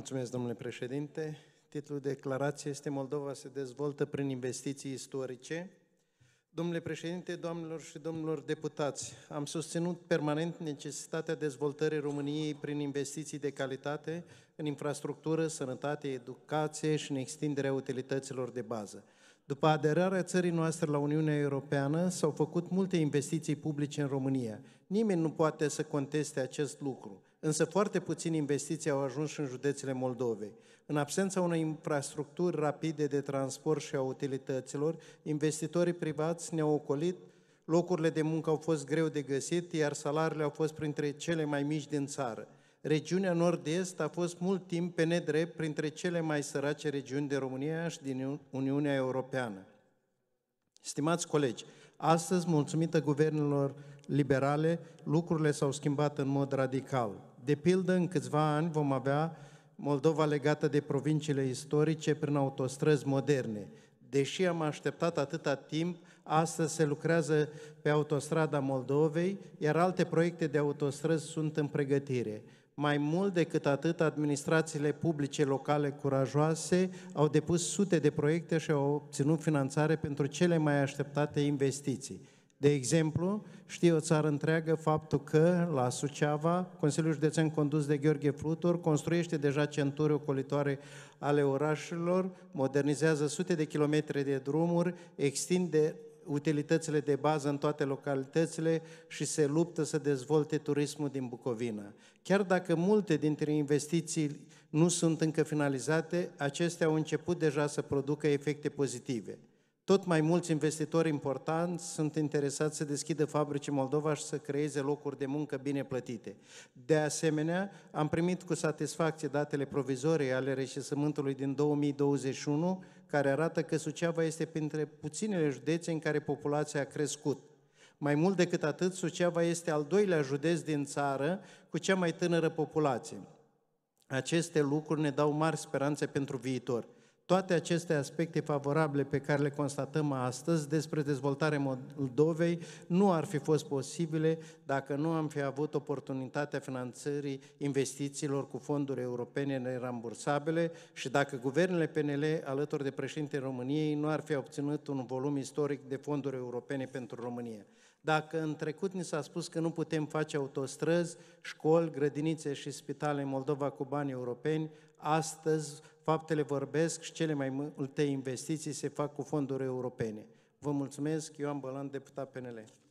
Mulțumesc, domnule președinte. Titlul declarației este Moldova se dezvoltă prin investiții istorice. Domnule președinte, doamnelor și domnilor deputați, am susținut permanent necesitatea dezvoltării României prin investiții de calitate în infrastructură, sănătate, educație și în extinderea utilităților de bază. După aderarea țării noastre la Uniunea Europeană, s-au făcut multe investiții publice în România. Nimeni nu poate să conteste acest lucru, însă foarte puțini investiții au ajuns în județele Moldovei. În absența unei infrastructuri rapide de transport și a utilităților, investitorii privați ne-au ocolit, locurile de muncă au fost greu de găsit, iar salariile au fost printre cele mai mici din țară. Regiunea nord-est a fost mult timp pe nedrept printre cele mai sărace regiuni de România și din Uniunea Europeană. Stimați colegi, astăzi, mulțumită guvernelor liberale, lucrurile s-au schimbat în mod radical. De pildă, în câțiva ani vom avea Moldova legată de provinciile istorice prin autostrăzi moderne. Deși am așteptat atâta timp, astăzi se lucrează pe autostrada Moldovei, iar alte proiecte de autostrăzi sunt în pregătire. Mai mult decât atât, administrațiile publice locale curajoase au depus sute de proiecte și au obținut finanțare pentru cele mai așteptate investiții. De exemplu, știe o țară întreagă faptul că la Suceava, Consiliul Județean condus de Gheorghe Flutur construiește deja centuri ocolitoare ale orașelor, modernizează sute de kilometri de drumuri, extinde utilitățile de bază în toate localitățile și se luptă să dezvolte turismul din Bucovina. Chiar dacă multe dintre investiții nu sunt încă finalizate, acestea au început deja să producă efecte pozitive – tot mai mulți investitori importanți sunt interesați să deschidă fabrici în Moldova și să creeze locuri de muncă bine plătite. De asemenea, am primit cu satisfacție datele provizorii ale reșesământului din 2021, care arată că Suceava este printre puținele județe în care populația a crescut. Mai mult decât atât, Suceava este al doilea județ din țară cu cea mai tânără populație. Aceste lucruri ne dau mari speranțe pentru viitor. Toate aceste aspecte favorabile pe care le constatăm astăzi despre dezvoltarea Moldovei nu ar fi fost posibile dacă nu am fi avut oportunitatea finanțării investițiilor cu fonduri europene nerambursabile și dacă guvernele PNL alături de președintele României nu ar fi obținut un volum istoric de fonduri europene pentru România. Dacă în trecut ni s-a spus că nu putem face autostrăzi, școli, grădinițe și spitale în Moldova cu bani europeni, astăzi faptele vorbesc și cele mai multe investiții se fac cu fonduri europene. Vă mulțumesc, Ioan Bălan, deputat PNL.